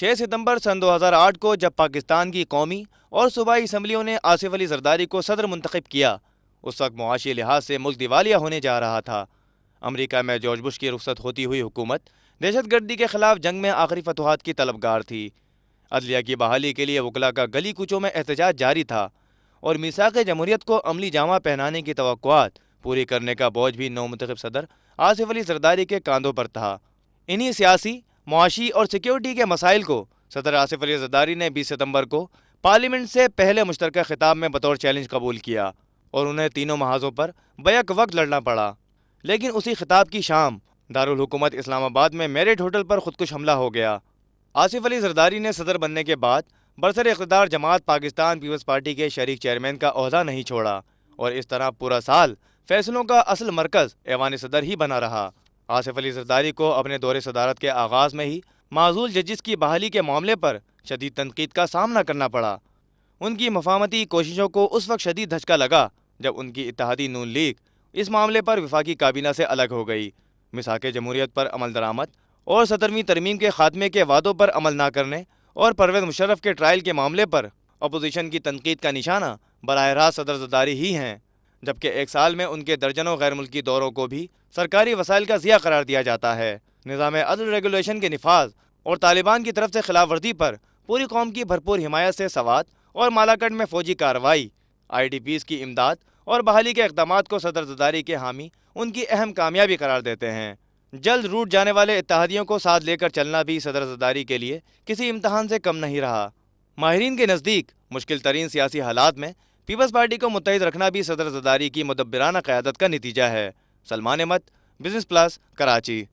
6 सितंबर सन 2008 को जब पाकिस्तान की कौमी और सूबाई इसम्बलियों ने आसिफ अली जरदारी को सदर मंतखब किया उस वक्त मुआशी लिहाज से मुल्क दिवालिया होने जा रहा था अमरीका में जॉर्ज बुश की रुख्सत होती हुई हुकूमत दहशत गर्दी के खिलाफ जंग में आखिरी फतवाहत की तलबगार थी अदलिया की बहाली के लिए वकला का गली कुचों में एहतजाज जारी था और मिसाक जमहूरीत को अमली जामा पहनाने की तो पूरी करने का बोझ भी नौ मंतखब सदर आसिफ अली जरदारी के कंधों पर था इन्हीं सियासी मुआशी और सिक्योरिटी के मसाइल को सदर आसिफ अली जदारी ने बीस सितम्बर को पार्लियामेंट से पहले मुश्तर खिताब में बतौर चैलेंज कबूल किया और उन्हें तीनों महाजों पर बैक वक्त लड़ना पड़ा लेकिन उसी खिताब की शाम दारकूमत इस्लामाबाद में मेरिट होटल पर खुदकुश हमला हो गया आसिफ अली जरदारी ने सदर बनने के बाद बरसर इकतदार जमात पाकिस्तान पीपल्स पार्टी के शरीक चेयरमैन का अहदा नहीं छोड़ा और इस तरह पूरा साल फैसलों का असल मरकज़ ऐवान सदर ही बना रहा आसिफ अली जरदारी को अपने दौरे सदारत के आगाज़ में ही माजूल जजिस की बहाली के मामले पर शदीद तनकीद का सामना करना पड़ा उनकी मफामती कोशिशों को उस वक्त शदीद धचका लगा जब उनकी इतिहादी नून लीग इस मामले पर विफाकी काबीना से अलग हो गई मिसाक जमहूरीत पर अमल दरामद और सतरवीं तरमीम के खात्मे के वादों पर अमल ना करने और परवेज मुशर्रफ के ट्रायल के मामले पर अपोजिशन की तनकीद का निशाना बरह रास्त सदर जदारी ही हैं जबकि एक साल में उनके दर्जनों गैर मुल्की दौरों को भी सरकारी वसाइल का ज़िया करार दिया जाता है निज़ाम अदल रेगुलेशन के नफाज और तालिबान की तरफ से खिलाफवर्जी पर पूरी कौम की भरपूर हिमायत से सवात और मालाकट में फौजी कार्रवाई आई डी पीज़ की इमदाद और बहाली के इकदाम को सदरजदारी के हामी उनकी अहम कामयाबी करार देते हैं जल्द रूट जाने वाले इतिहादियों को साथ लेकर चलना भी सदरजदारी के लिए किसी इम्तहान से कम नहीं रहा माहरीन के नज़दीक मुश्किल तरीन सियासी हालात में पीपल्स पार्टी को मुतहद रखना भी सदर जदारी की मदबराना क्यादत का नतीजा है सलमान अहमद बिजनेस प्लस कराची